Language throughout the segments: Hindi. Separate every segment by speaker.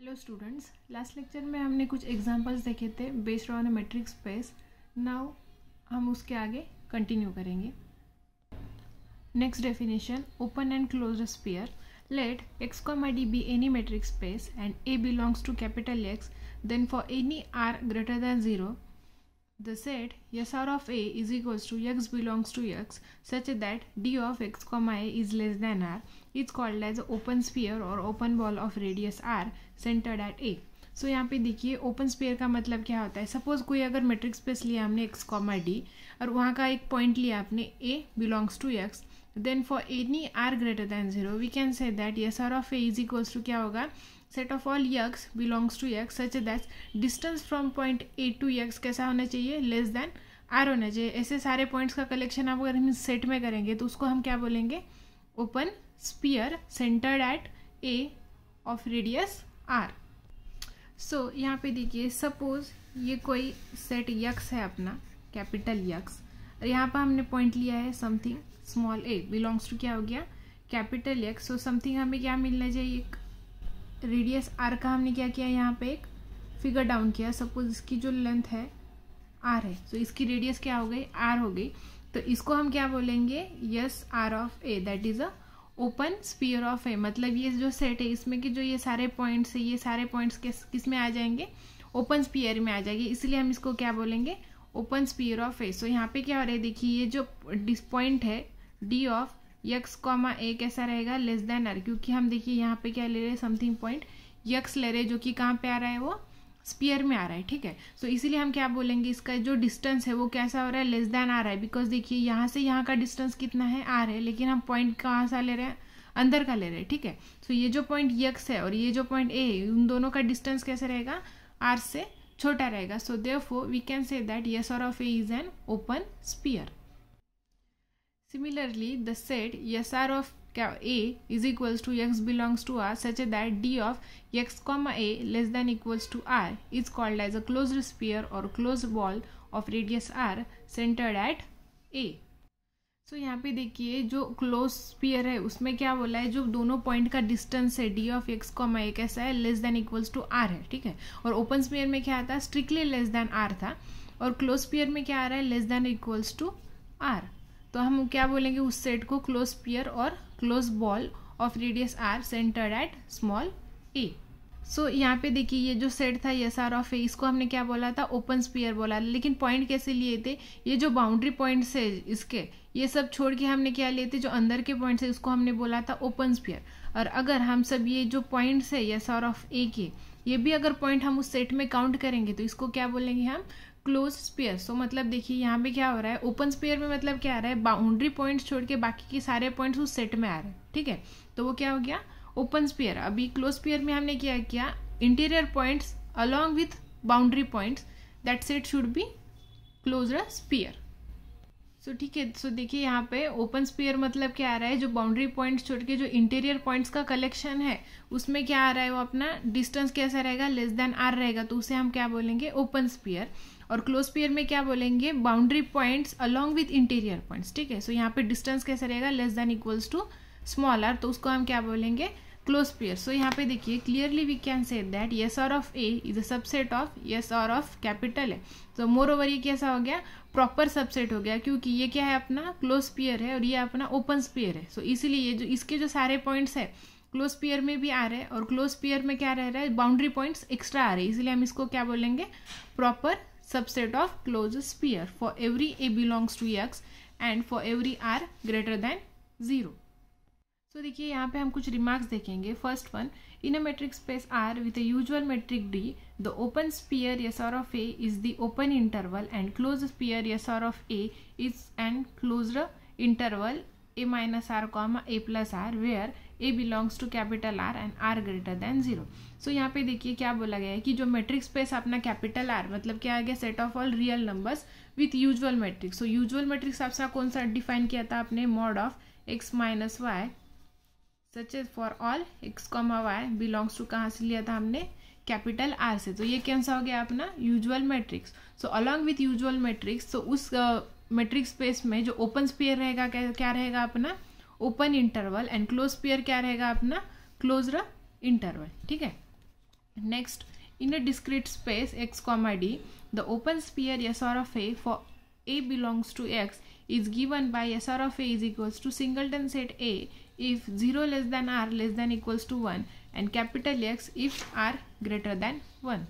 Speaker 1: हेलो स्टूडेंट्स लास्ट लेक्चर में हमने कुछ एग्जांपल्स देखे थे based on metric space now हम उसके आगे कंटिन्यू करेंगे next definition open and close sphere let X comma I D be any metric space and A belongs to capital X then for any are greater than zero the set S are of A is equals to X belongs to x such that D of x comma A is less than R is called as open sphere और open ball of radius are centred at A so यहाँ पे देखिए ओपन स्पेयर का मतलब क्या होता है सपोज कोई अगर मेट्रिक स्पेस लिया हमने एक्स कॉमा डी और वहाँ का एक पॉइंट लिया आपने a belongs to x then for any are greater than zero we can say that S are of A is equals to क्या होगा set of all x belongs to x such that distance from point a to x कैसा होना चाहिए लेस दैन आर होना चाहिए ऐसे सारे पॉइंट्स का कलेक्शन आप अगर हम सेट में करेंगे तो उसको हम क्या बोलेंगे open sphere centred at a of radius r so so, यहाँ पे देखिए सपोज ये कोई सेट यक्स है अपना कैपिटल यक्स और यहाँ पर हमने पॉइंट लिया है something small a belongs to क्या हो गया कैपिटल यक्स सो समथिंग हमें क्या मिलना चाहिए एक रेडियस आर का हमने क्या किया यहाँ पे एक फिगर डाउन किया सपोज इसकी जो लेंथ है आर है सो so, इसकी रेडियस क्या हो गई आर हो गई तो इसको हम क्या बोलेंगे S are of a that is a open sphere of है मतलब ये जो सेट है इसमें कि जो ये सारे पॉइंट्स है ये सारे पॉइंट्स किस किस में आ जाएंगे ओपन स्पीयर में आ जाएगी इसलिए हम इसको क्या बोलेंगे ओपन स्पीयर ऑफ है सो यहाँ पे क्या हो रहा है देखिए ये जो डिस पॉइंट है d of x comma a कैसा रहेगा लेस देन आर क्योंकि हम देखिए यहाँ पे क्या ले रहे हैं समथिंग पॉइंट यक्स ले रहे जो कि कहाँ पे आ रहा है वो स्पीयर में आ रहा है ठीक है सो so, इसीलिए हम क्या बोलेंगे इसका जो डिस्टेंस है वो कैसा हो रहा है लेस देन आ रहा है बिकॉज देखिए यहाँ से यहाँ का डिस्टेंस कितना है आ रहा है लेकिन हम पॉइंट कहाँ सा ले रहे हैं अंदर का ले रहे हैं ठीक है सो so, ये जो पॉइंट यक्स है और ये जो पॉइंट ए उन दोनों का डिस्टेंस कैसे रहेगा आर से छोटा रहेगा so therefore we can say that S r of A is an open sphere similarly the set S are of क्या a is equals to x belongs to r such a that D of x comma a less than equals to r is called as a close sphere और close ball of radius are centred at A so यहाँ पे देखिए जो क्लोज स्पीयर है उसमें क्या बोला है जो दोनों पॉइंट का डिस्टेंस है d of x comma a कैसा है less than equals to r है ठीक है और ओपन स्पीयर में क्या आता है स्ट्रिक्टली लेस देन आर था और क्लोज स्पीयर में क्या आ रहा है less than equals to r तो हम क्या बोलेंगे उस सेट को क्लोज स्पीयर और close ball of radius are centred at small a so यहाँ पे देखिए ये जो सेट था यस आर ऑफ ए इसको हमने क्या बोला था ओपन स्पीयर बोला था लेकिन पॉइंट कैसे लिए थे ये जो बाउंड्री पॉइंट्स है इसके ये सब छोड़ के हमने क्या लिए थे जो अंदर के पॉइंट्स है उसको हमने बोला था ओपन स्पीयर और अगर हम सब ये जो पॉइंट्स है यस आर ऑफ ए के ये भी अगर पॉइंट हम उस सेट में काउंट करेंगे तो इसको क्या बोलेंगे हम क्लोज स्पेयर सो मतलब देखिए यहाँ पे क्या हो रहा है ओपन स्पेयर में मतलब क्या आ रहा है बाउंड्री पॉइंट्स छोड़ के बाकी के सारे पॉइंट्स उस सेट में आ रहे हैं ठीक है तो वो क्या हो गया ओपन स्पेयर अभी क्लोज स्पेयर में हमने क्या किया interior points along with boundary points that set should be a sphere so ठीक है सो देखिए यहाँ पे ओपन स्पीयर मतलब क्या आ रहा है जो बाउंड्री पॉइंट्स छोड़ के जो इंटीरियर पॉइंट्स का कलेक्शन है उसमें क्या आ रहा है वो अपना डिस्टेंस कैसा रहेगा लेस देन आर रहेगा तो उसे हम क्या बोलेंगे ओपन स्पीयर और क्लोज पेयर में क्या बोलेंगे boundary points along with interior points ठीक है सो यहाँ पे डिस्टेंस कैसे रहेगा less than equals to small r तो उसको हम क्या बोलेंगे क्लोज पेयर सो यहाँ पे देखिए clearly we can say that S r of A is a subset of S r of capital है तो मोर ओवर ये कैसा हो गया प्रॉपर सबसेट हो गया क्योंकि ये क्या है अपना क्लोज पेयर है और ये अपना ओपन स्पेयर है सो so, इसीलिए जो इसके जो सारे पॉइंट्स है क्लोज पेयर में भी आ रहे हैं और क्लोज पेयर में क्या रह रहा है बाउंड्री पॉइंट्स एक्स्ट्रा आ रहे हैं इसलिए हम इसको क्या बोलेंगे proper subset of closed sphere for every a belongs to x and for every r greater than 0 तो देखिए यहाँ पे हम कुछ रिमार्क्स देखेंगे first one in a metric space r with a usual metric d the open sphere S are of A is the open interval and close sphere S are of A is and close interval a minus r comma a plus r where a belongs to capital r and r greater than zero so यहाँ पे देखिए क्या बोला गया है कि जो मैट्रिक स्पेस अपना कैपिटल आर मतलब क्या आ गया set of all real numbers with usual metrics so usual metrics आपका कौन सा डिफाइन किया था आपने mod of x minus y such as for all x comma y belongs to कहाँ से लिया था हमने कैपिटल आर से तो ये कौन सा हो गया अपना usual metrics so along with usual metrics तो उस मैट्रिक्स uh, स्पेस में जो ओपन स्पेयर रहेगा क्या क्या रहेगा अपना open interval and close sphere क्या रहेगा अपना क्लोज र इंटरवल ठीक है next in a discrete space x comma d the open sphere S r of a for a belongs to x is given by S r of A is equals to singleton set a if zero less than r less than equals to one and capital x if r greater than one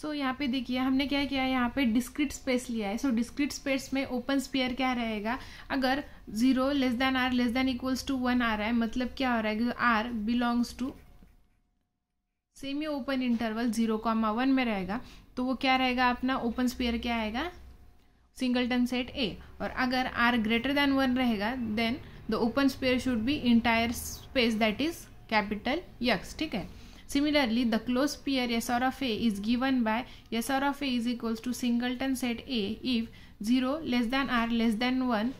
Speaker 1: so यहाँ पे देखिए हमने क्या किया है यहाँ पे डिस्क्रिट स्पेस लिया है सो डिस्क्रिट स्पेस में ओपन स्पेयर क्या रहेगा अगर zero less than r less than equals to one आ रहा है मतलब क्या हो रहा है r belongs to semi open interval zero comma one में रहेगा तो वो क्या रहेगा अपना ओपन स्पेयर क्या आएगा सिंगलटन सेट ए और अगर आर ग्रेटर देन वन रहेगा then the open sphere should be entire space that is capital x ठीक है Similarly, the closed pair SR of A is given by SR of A is equals to singleton set A if 0 less than R less than 1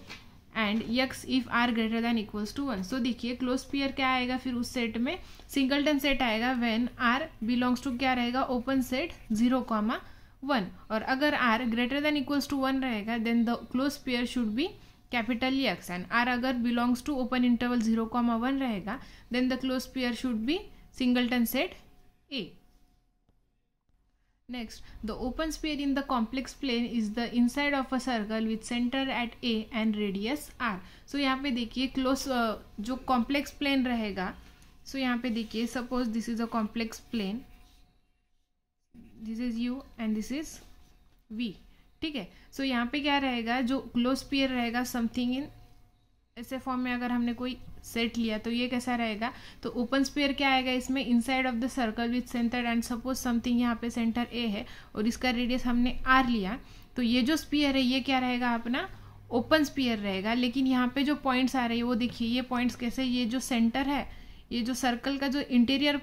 Speaker 1: and x if r greater than equals to one so देखिए क्लोज पेयर क्या आएगा फिर उस सेट में सिंगलटन सेट आएगा वेन आर बिलोंग्स टू क्या रहेगा open set zero comma one और अगर r greater than equals to one रहेगा then the close sphere should be capital x and r अगर belongs to open interval zero comma one रहेगा then the close sphere should B Singleton said A. Next, the open sphere in the complex plane is the inside of a circle with center at A and radius r. So so यहाँ पे देखिए uh, जो complex plane रहेगा so यहाँ पे देखिए suppose this is a complex plane, this is U and this is V. ठीक है सो so यहाँ पे क्या रहेगा जो क्लोज पेयर रहेगा समथिंग इन ऐसे फॉर्म में अगर हमने कोई सेट लिया तो ये कैसा रहेगा तो ओपन स्पेयर क्या आएगा इसमें inside of the circle with centre and suppose something यहाँ पे सेंटर ए है और इसका रेडियस हमने आर लिया तो ये जो स्पीयर है ये क्या रहेगा अपना ओपन स्पीयर रहेगा लेकिन यहाँ पे जो पॉइंट्स आ रहे हैं वो देखिए ये पॉइंट्स कैसे ये जो सेंटर है ये जो सर्कल का जो इंटीरियर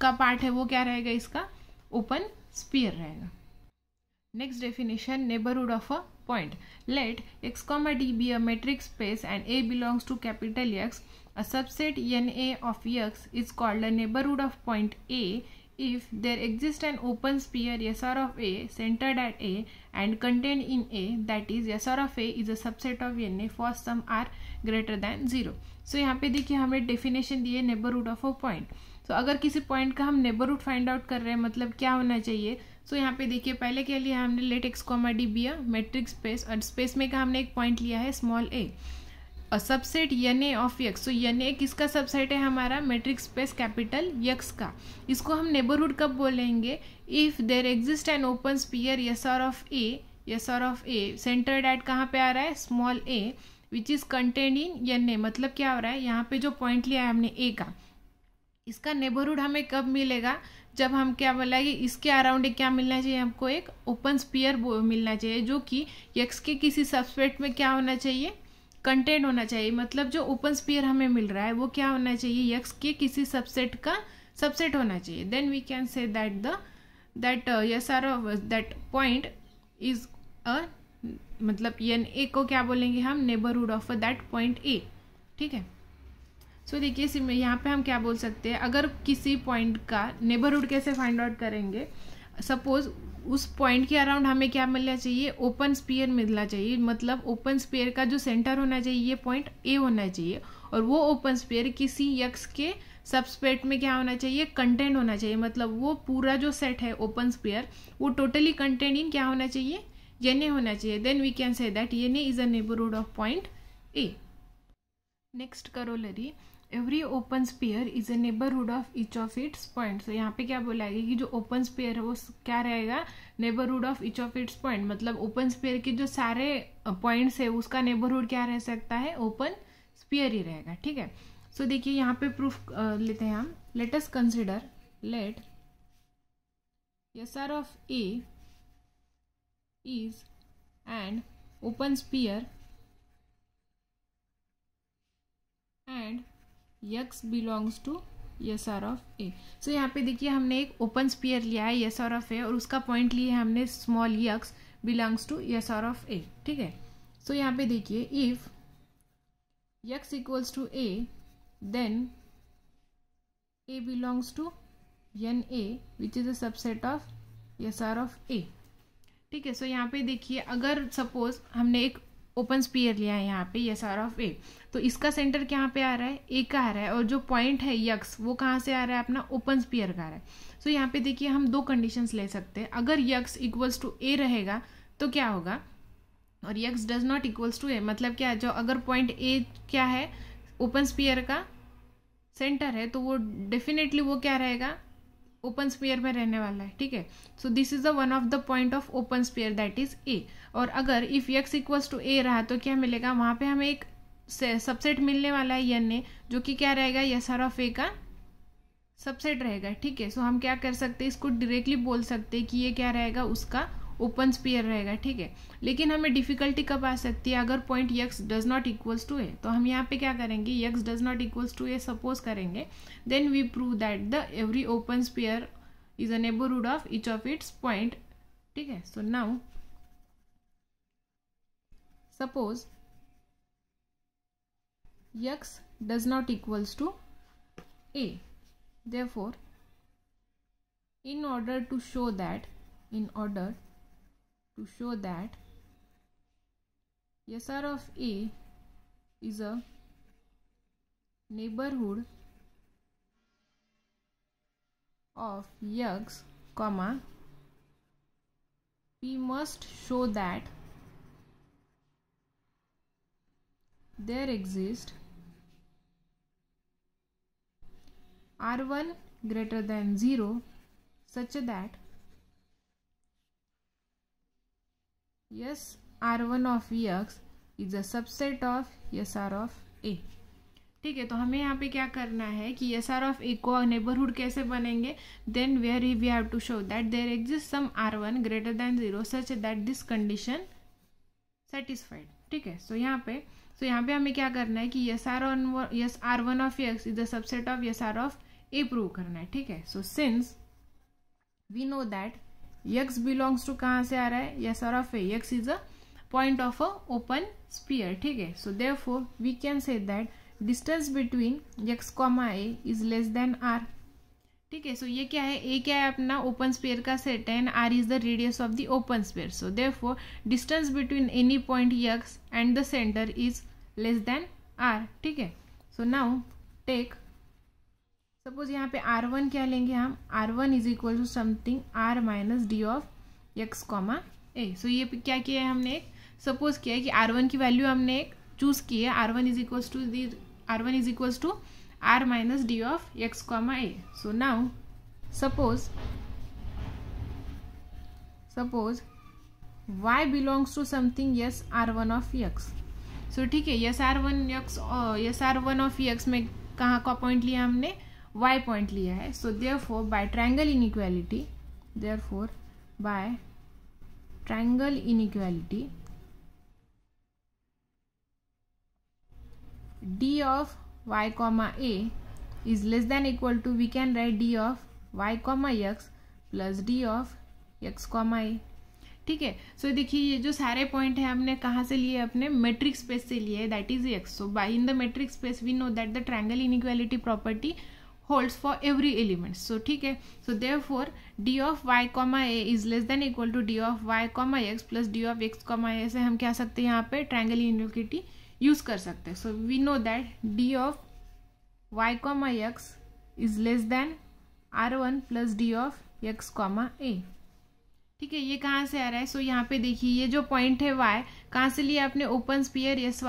Speaker 1: का पार्ट है वो क्या रहेगा इसका ओपन स्पीयर रहेगा next definition neighbourhood of a Point. Let x comma d be a metric space and A belongs to capital X. A subset NA of X is called a neighborhood of point A if there exists an open sphere SR of A centered at A and contained in A that is SR of A is a subset of NA for some R greater than 0. so, yahan pe dekhiye हमने definition diye neighborhood of a point point तो अगर किसी पॉइंट का हम नेबरहुड फाइंड आउट कर रहे हैं मतलब क्या होना चाहिए सो so, यहाँ पे देखिए पहले क्या लिया हमने let x comma d be a metric space और स्पेस में का हमने एक पॉइंट लिया है स्मॉल ए और subset n a of x so n a किसका सबसेट है हमारा मेट्रिक स्पेस कैपिटल यक्स का इसको हम नेबरहुड कब बोलेंगे if there exist an open sphere S are of a S are of a centre that कहाँ पे आ रहा है small a which is contained in n a मतलब क्या हो रहा है यहाँ पे जो पॉइंट लिया है हमने ए का इसका नेबरहुड हमें कब मिलेगा जब हम क्या बोला कि इसके अराउंड क्या मिलना चाहिए हमको एक ओपन स्पीयर मिलना चाहिए जो कि यक्स के किसी सबस्पेट में क्या होना चाहिए कंटेंट होना चाहिए मतलब जो ओपन स्पीयर हमें मिल रहा है वो क्या होना चाहिए यक्स के किसी सबसेट का सबसेट होना चाहिए then we can say that the that S r that point is a मतलब एन ए को क्या बोलेंगे हम neighbourhood of that point a ठीक है सो so, देखिए यहाँ पे हम क्या बोल सकते हैं अगर किसी पॉइंट का नेबरहुड कैसे फाइंड आउट करेंगे सपोज उस पॉइंट के अराउंड हमें क्या मिलना चाहिए ओपन स्पीयर मिलना चाहिए मतलब ओपन स्पीयर का जो सेंटर होना चाहिए ये पॉइंट ए होना चाहिए और वो ओपन स्पेयर किसी यक्स के सबस्पेट में क्या होना चाहिए कंटेंट होना चाहिए मतलब वो पूरा जो सेट है ओपन स्पेयर वो टोटली कंटेंट इन क्या होना चाहिए येने होना चाहिए then we can say that n a is a neighbourhood of point a next corollary every open sphere is a neighbourhood of each of its points यहाँ पे क्या बोला गया कि जो ओपन स्पेयर है वो क्या रहेगा neighbourhood of each of its point मतलब ओपन स्पेयर के जो सारे पॉइंट्स है उसका नेबरहुड क्या रह सकता है ओपन स्पेयर ही रहेगा ठीक है सो so, देखिए यहाँ पे प्रूफ लेते हैं हम let's consider let S r of A is and open sphere x belongs to S are of a so यहाँ पे देखिए हमने एक ओपन स्पीयर लिया है यस आर ऑफ ए और उसका पॉइंट लिया है हमने small x belongs to S are of a ठीक है सो so, यहाँ पे देखिए if x equals to a then a belongs to n a which is a subset of S are of a ठीक है सो यहाँ पे देखिए अगर सपोज हमने एक ओपन स्पीयर लिया है यहाँ पे ये आर ऑफ ए तो इसका सेंटर कहाँ पे आ रहा है ए का आ रहा है और जो पॉइंट है यक्स वो कहाँ से आ रहा है अपना ओपन स्पीयर का आ रहा है सो so, यहाँ पे देखिए हम दो कंडीशंस ले सकते हैं अगर यक्स इक्वल्स टू ए रहेगा तो क्या होगा और x does not equals to a मतलब क्या जो अगर पॉइंट ए क्या है ओपन स्पीयर का सेंटर है तो वो डेफिनेटली वो क्या रहेगा ओपन स्पेयर में रहने वाला है ठीक है so this is the one of the point of open sphere that is a और अगर if x equals to a रहा तो क्या मिलेगा वहां पे हमें एक सबसेट मिलने वाला है यन ए जो कि क्या रहेगा यस आर ऑफ ए का सबसेट रहेगा ठीक है सो so, हम क्या कर सकते हैं इसको डायरेक्टली बोल सकते हैं कि ये क्या रहेगा उसका ओपन स्पीयर रहेगा ठीक है लेकिन हमें डिफिकल्टी कब आ सकती है अगर point x does not equals to a तो हम यहाँ पे क्या करेंगे x does not equals to a suppose करेंगे then we prove that the every open sphere is a neighbourhood of each of its point ठीक है so now suppose x does not equals to a therefore in order to show that in order to show that SR of A is a neighborhood of X, comma, we must show that there exist R1 greater than 0 such that yes r1 of vx is a subset of S are of a ठीक है तो हमें यहाँ पे क्या करना है कि यस आर ऑफ ए को नेबरहुड कैसे बनेंगे then where we have to show that there exist some r one greater than zero such that this condition satisfied ठीक है सो यहाँ पे सो यहाँ पे हमें क्या करना है कि S r on S r one of x is the subset of S are of a prove करना है ठीक है so since we know that x belongs to कहाँ से आ रहा है S r of a x is a point of a open sphere ठीक है so therefore we can say that distance between x comma a is less than r ठीक है सो ये क्या है ए क्या है अपना ओपन स्पेयर का set and r is the radius of the open sphere so therefore distance between any point x and the centre is less than r ठीक है सो नाउ टेक सपोज यहाँ पे आर वन क्या लेंगे हम r one is equal to something r minus d of x comma a so ये क्या किया है हमने एक सपोज किया है कि आर वन की वैल्यू हमने एक चूज़ की है r one is equal to the r one is equal to r minus d of x comma a so now suppose suppose y belongs to something yes r1 of x so ठीक है S r one x S r one of x में कहाँ का पॉइंट लिया हमने वाई पॉइंट लिया है so therefore by triangle inequality therefore by triangle inequality d of y comma a is less than equal to we can write d of y comma x plus d of x comma a ठीक है सो देखिए ये जो सारे पॉइंट है हमने कहाँ से लिए अपने मेट्रिक स्पेस से लिए that is x so by in the metric space we know that the triangle equality property holds for every element. So ठीक है so therefore d of y comma a is less than equal to d of y comma x plus d of x comma a से हम क्या सकते हैं यहाँ पे ट्रायंगल इनोक्विटी यूज कर सकते हैं so we know that d of y comma x is less than r1 plus d of x comma a ठीक है ये कहाँ से आ रहा है सो so, यहाँ पे देखिए ये जो पॉइंट है वाई कहाँ से लिया आपने open sphere S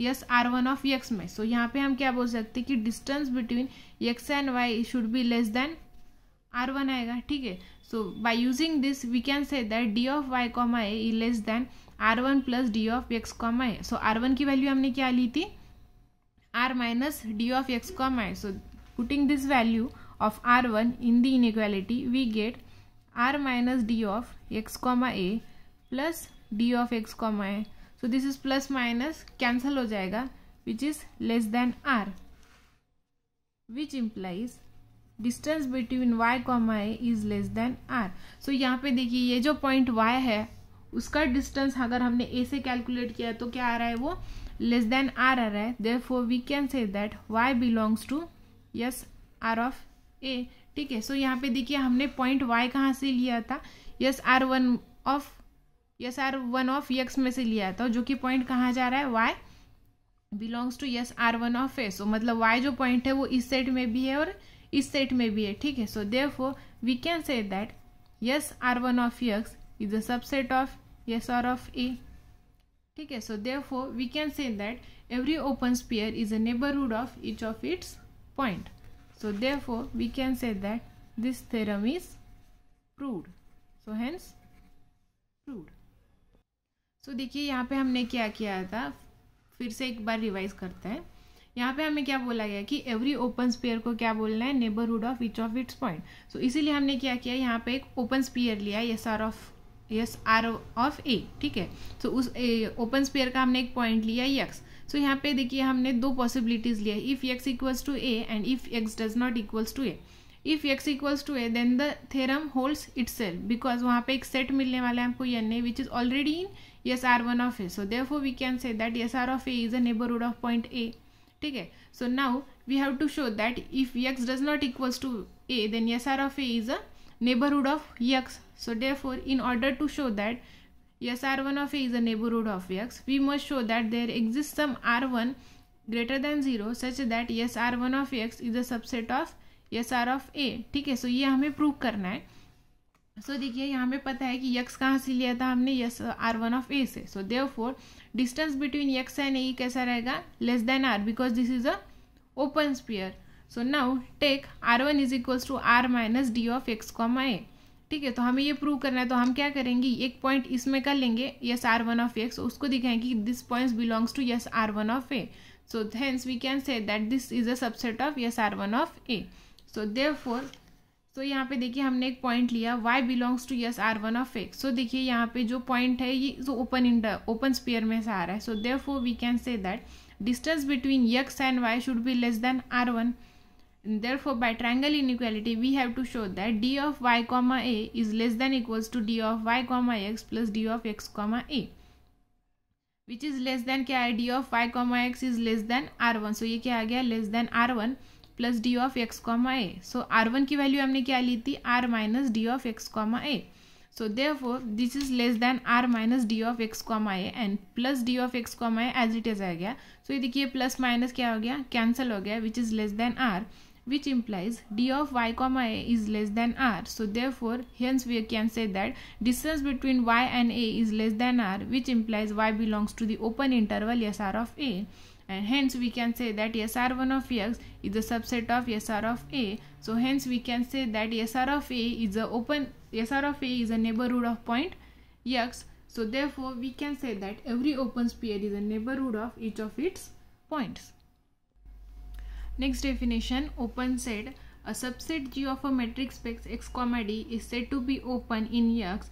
Speaker 1: S r one of x में सो so, यहाँ पे हम क्या बोल सकते हैं कि distance between x and y should be less than r one आएगा ठीक है so by using this we can say that D of y comma a less than r one plus d of x comma a so r one की वैल्यू हमने क्या ली थी r minus d of x comma a so putting this value of r one in the inequality we get are minus d of x comma a plus d of x comma a so this is plus minus cancel हो जाएगा which is less than r which implies distance between y comma a is less than r so यहाँ पे देखिए ये जो पॉइंट वाई है उसका डिस्टेंस अगर हमने a से कैलकुलेट किया तो क्या आ रहा है वो लेस देन आर आ रहा है therefore we can say that y belongs to S are of a ठीक है सो यहाँ पे देखिए हमने पॉइंट वाई कहाँ से लिया था S r one of S r one of x में से लिया था जो कि पॉइंट कहाँ जा रहा है y belongs to S r one of a so मतलब वाई जो पॉइंट है वो इस सेट में भी है और इस सेट में भी है ठीक है so then we can say that S r one of x is a subset of S are of a ठीक है so then we can say that every open sphere is a neighbourhood of each of its point So therefore, we can say that this theorem is proved. So hence proved. So so, देखिए यहाँ पे हमने क्या किया था फिर से एक बार रिवाइज करते हैं यहाँ पे हमें क्या बोला गया कि एवरी ओपन स्पेयर को क्या बोलना है neighbourhood of each of its point so इसीलिए हमने क्या किया यहाँ पे एक ओपन स्पेयर लिया S r of S r of a ठीक है सो so, उस ओपन स्पेयर का हमने एक पॉइंट लिया यक्स सो यहाँ पे देखिए हमने दो पॉसिबिलिटीज लिया if x equals to a and if x does not equals to a if x equals to a then the theorem holds itself because वहाँ पे एक सेट मिलने वाला है हमको N a which is already in S r one of a so therefore we can say that S are of A is a neighbourhood of point a ठीक है so now we have to show that if x does not equals to a then S are of A is a neighbourhood of x so for in order to show that yes r1 of a is a neighborhood of x we must show that there exists some r1 greater than 0 such that yes r1 of x is a subset of yes r of a ठीक है सो so ये हमें प्रूव करना है सो so, देखिए यहाँ पे पता है कि यक्स कहाँ से लिया था हमने S r one of a से so therefore distance between x and a कैसा रहेगा less than r because this is a open sphere so now take r one is equals to r minus d of x comma a ठीक है तो हमें ये प्रूव करना है तो हम क्या करेंगे एक पॉइंट इसमें कर लेंगे S r one of x उसको दिखाएंगे कि this point belongs to S r one of a so hence we can say that this is a subset of S r one of a so then तो सो यहाँ पे देखिए हमने एक पॉइंट लिया y belongs to S r one of x so देखिए यहाँ पे जो पॉइंट है ये जो ओपन इन ओपन स्पेयर में से आ रहा है so therefore we can say that distance between x and y should be less than r one And therefore, by triangle inequality, we have to show that d of y comma a is less than equals to d of y comma x plus d of x comma a. Which is less than क्या है d of y comma x is less than r one so ये क्या आ गया less than r one plus d of x comma a so r one की वैल्यू हमने क्या ली थी r minus d of x comma a so they this is less than r minus d of x comma a and plus d of x comma A as it is आ गया सो so, ये देखिए प्लस माइनस क्या हो गया कैंसिल हो गया which is less than r which implies d of y comma a is less than r. So therefore, hence we can say that distance between y and a is less than r which implies y belongs to the open interval SR of a and hence we can say that SR1 of x is a subset of SR of a. So hence we can say that SR of a is a open SR of a is a neighborhood of point x. So therefore we can say that every open sphere is a neighborhood of each of its points. Next definition open set a subset G of a matrix space X comma D is said to be open in X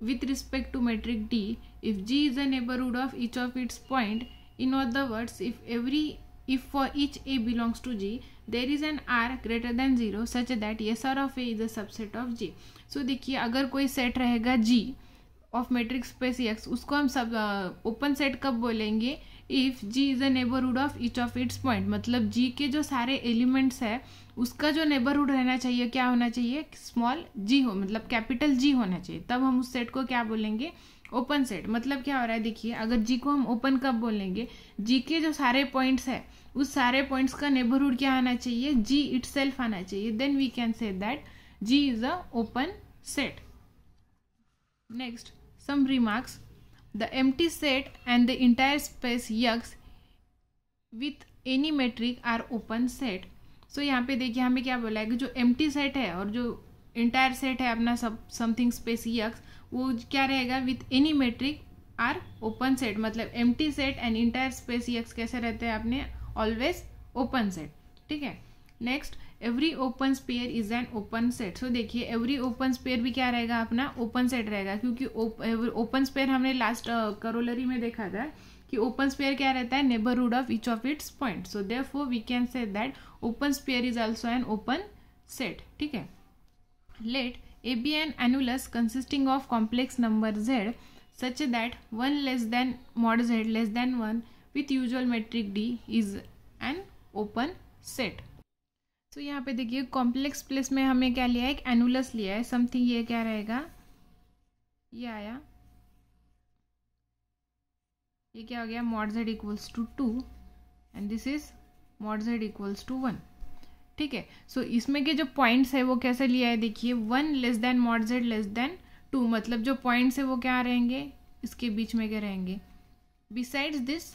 Speaker 1: with respect to metric D if G is a neighborhood of each of its point in other words if every if for each A belongs to G there is an R greater than 0 such that yes R of A is a subset of G so देखिए अगर कोई सेट रहेगा G of metric space x उसको हम सब ओपन सेट कब बोलेंगे if G is a neighbourhood of each of its point मतलब जी के जो सारे एलिमेंट्स है उसका जो नेबरहुड रहना चाहिए क्या होना चाहिए स्मॉल जी हो मतलब कैपिटल जी होना चाहिए तब हम उस सेट को क्या बोलेंगे ओपन सेट मतलब क्या हो रहा है देखिए अगर जी को हम ओपन कब बोलेंगे जी के जो सारे पॉइंट्स है उस सारे पॉइंट्स का नेबरहुड क्या आना चाहिए जी इट आना चाहिए then we can say that G is a open set next some remarks The empty set and the entire space x with any metric are open set. So so, यहाँ पे देखिए हमें क्या बोला है कि जो एम सेट है और जो इंटायर सेट है अपना सब समथिंग स्पेस यक्स वो क्या रहेगा with any metric are open set मतलब empty set and entire space x कैसे रहते हैं आपने ऑलवेज ओपन सेट ठीक है next every open sphere is an open set so देखिए एवरी ओपन स्पेयर भी क्या रहेगा अपना ओपन सेट रहेगा क्योंकि ओपन स्पेयर हमने लास्ट करोलरी uh, में देखा था कि ओपन स्पेयर क्या रहता है neighbourhood of each of its point so therefore we can say that open sphere is also an open set ठीक है let A be an annulus consisting of complex number z such that one less than mod z less than one with usual metric d is an open set तो यहाँ पे देखिए कॉम्प्लेक्स प्लेस में हमें क्या लिया है एक एनुलस लिया है समथिंग ये क्या रहेगा ये आया ये क्या हो गया mod z equals to two and this is mod z equals to one ठीक है सो इसमें के जो पॉइंट्स है वो कैसे लिया है देखिए one less than mod z less than two मतलब जो पॉइंट्स है वो क्या रहेंगे इसके बीच में क्या रहेंगे besides this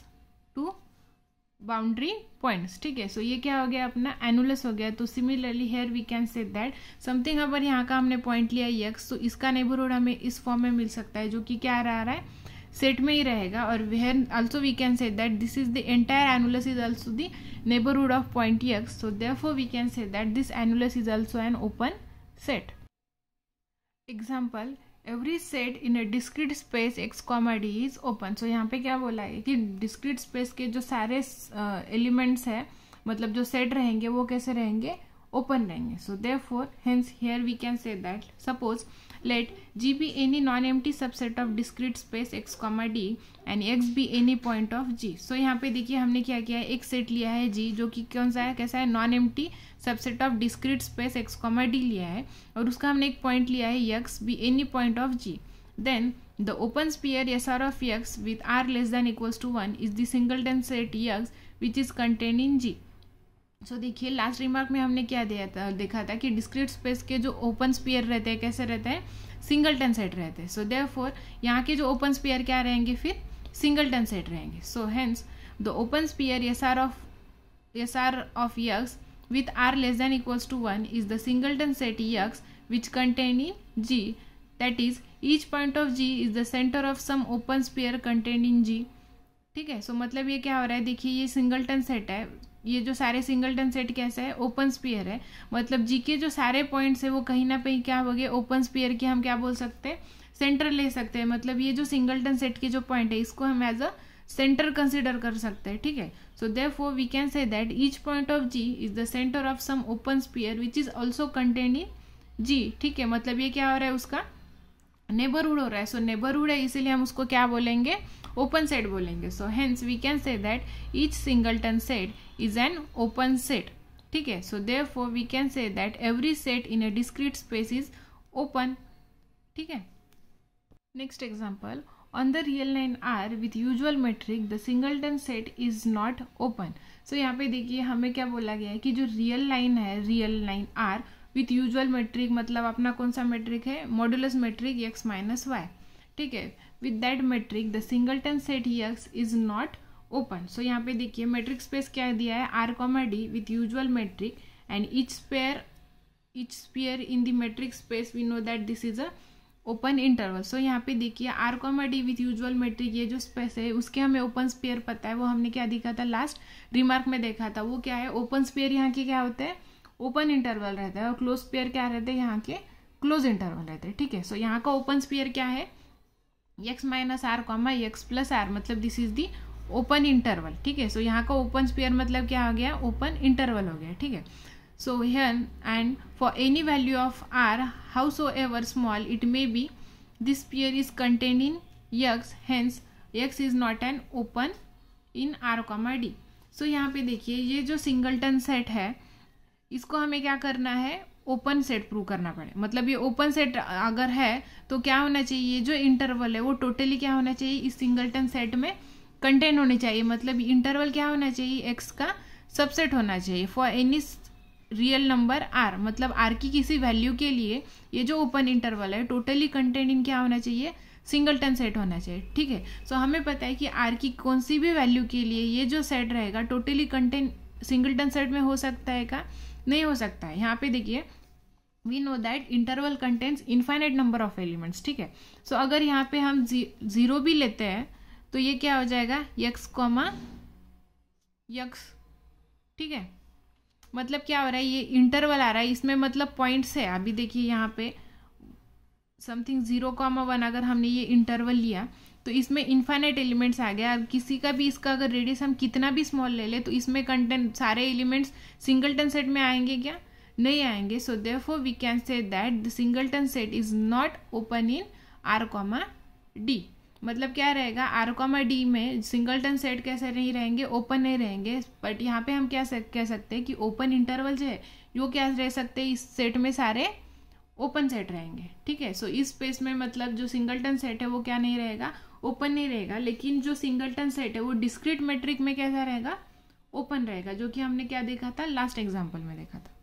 Speaker 1: two boundary points ठीक है सो ये क्या हो गया अपना एनुलस हो गया तो similarly here we can say that something अगर यहाँ का हमने पॉइंट लिया यक्स तो इसका नेबरहुड हमें इस फॉर्म में मिल सकता है जो कि क्या आ रहा है सेट में ही रहेगा और where also we can say that this is the entire annulus is also the neighbourhood of point x so therefore we can say that this annulus is also an open set example every set in a discrete space x comma d is open so यहाँ पे क्या बोला है कि डिस्क्रीट स्पेस के जो सारे एलिमेंट्स uh, है मतलब जो सेट रहेंगे वो कैसे रहेंगे ओपन रहेंगे so therefore hence here we can say that suppose let G be any non-empty subset of discrete space x comma d and x be any point of G so यहाँ पे देखिए हमने क्या किया है एक सेट लिया है जी जो कि कौन सा है कैसा है non empty subset of discrete space x comma d लिया है और उसका हमने एक पॉइंट लिया है x be any point of G then the open sphere S r of x with r less than equals to one is the singleton set x which is contain in G so so, देखिए लास्ट रिमार्क में हमने क्या दिया था देखा था कि डिस्क्रीट स्पेस के जो ओपन स्पीयर रहते हैं कैसे रहते हैं सिंगल टन सेट रहते हैं सो देयर फोर यहाँ के जो ओपन स्पीयर क्या रहेंगे फिर सिंगल टन सेट रहेंगे so hence the open sphere S r of S r of x r less than equals to one is the singleton set x which contain in G that is each point of G is the centre of some open sphere contain in G ठीक है सो so, मतलब ये क्या हो रहा है देखिए ये सिंगल टन सेट है ये जो सारे सिंगलटन सेट कैसे है ओपन स्पीयर है मतलब जी के जो सारे पॉइंट्स है वो कहीं ना कहीं क्या हो गए ओपन स्पीयर के हम क्या बोल सकते हैं सेंटर ले सकते हैं मतलब ये जो सिंगलटन सेट के जो पॉइंट है इसको हम एज अ सेंटर कंसिडर कर सकते हैं ठीक है so therefore we can say that each point of G is the centre of some open sphere which is also contain in G ठीक है मतलब ये क्या हो रहा है उसका नेबरहुड हो रहा है सो so, नेबरहुड है इसीलिए हम उसको क्या बोलेंगे ओपन सेट बोलेंगे so hence we can say that each singleton set is an open set ठीक है so therefore we can say that every set in a discrete space is open ठीक है next example on the real line R with usual metric the singleton set is not open so यहाँ पे देखिए हमें क्या बोला गया है कि जो रियल लाइन है real line R with usual metric मतलब अपना कौन सा मेट्रिक है modulus metric X minus Y ठीक है that metric the the singleton set X is not open so यहाँ पे देखिए मेट्रिक स्पेस क्या दिया है R comma D with usual metric and each sphere each sphere in the metric space we know that this is a open interval so यहाँ पे देखिए R comma D with usual metric ये जो स्पेस है उसके हमें ओपन स्पेयर पता है वो हमने क्या देखा था लास्ट रिमार्क में देखा था वो क्या है ओपन स्पेयर यहाँ के क्या होते हैं ओपन इंटरवल रहता है और क्लोज स्पेयर क्या रहते हैं यहाँ के क्लोज इंटरवल रहते हैं ठीक है सो so, यहाँ का ओपन स्पेयर क्या है X minus R comma X plus R मतलब this is the open interval ठीक है सो यहाँ का ओपन स्पेयर मतलब क्या हो गया ओपन इंटरवल हो गया ठीक है so hence and for any value of R how so ever small it may be this sphere is contain in X hence X is not an open in R comma D so यहाँ पे देखिए ये जो सिंगल्टन सेट है इसको हमें क्या करना है ओपन सेट प्रूव करना पड़े मतलब ये ओपन सेट अगर है तो क्या होना चाहिए ये जो इंटरवल है वो टोटली क्या होना चाहिए इस सिंगलटन सेट में कंटेंट होने चाहिए मतलब इंटरवल क्या होना चाहिए एक्स का सबसेट होना चाहिए for any real number R मतलब आर की किसी वैल्यू के लिए ये जो ओपन इंटरवल है टोटली कंटेन इन क्या होना चाहिए सिंगलटन सेट होना चाहिए ठीक है सो हमें पता है कि आर की कौन सी भी वैल्यू के लिए ये जो सेट रहेगा टोटली कंटेंट सिंगलटन सेट में हो सकता है का नहीं हो सकता है यहाँ पे देखिए we know that interval contents infinite number of elements ठीक है सो so, अगर यहाँ पे हम जीरो भी लेते हैं तो ये क्या हो जाएगा यक्स कॉमा यक्स ठीक है मतलब क्या हो रहा है ये इंटरवल आ रहा है इसमें मतलब पॉइंट्स है अभी देखिए यहाँ पे समथिंग जीरो कॉमा वन अगर हमने ये इंटरवल लिया तो इसमें इन्फाइनाइट एलिमेंट्स आ गया किसी का भी इसका अगर रेडियस हम कितना भी स्मॉल ले ले तो इसमें कंटेंट सारे एलिमेंट्स सिंगल टन सेट में आएंगे क्या नहीं आएंगे so therefore we can say that the singleton set is not open in R comma D मतलब क्या रहेगा आर कॉमा डी में सिंगल्टन सेट कैसे नहीं रहेंगे ओपन नहीं रहेंगे बट यहाँ पे हम क्या सक, कह सकते हैं कि ओपन इंटरवल जो है वो क्या रह सकते हैं इस सेट में सारे ओपन सेट रहेंगे ठीक है सो so, इस स्पेस में मतलब जो सिंगल्टन सेट है वो क्या नहीं रहेगा ओपन नहीं रहेगा लेकिन जो सिंगल्टन सेट है वो डिस्क्रिट मेट्रिक में कैसा रहेगा ओपन रहेगा जो कि हमने क्या देखा था लास्ट एग्जाम्पल में देखा था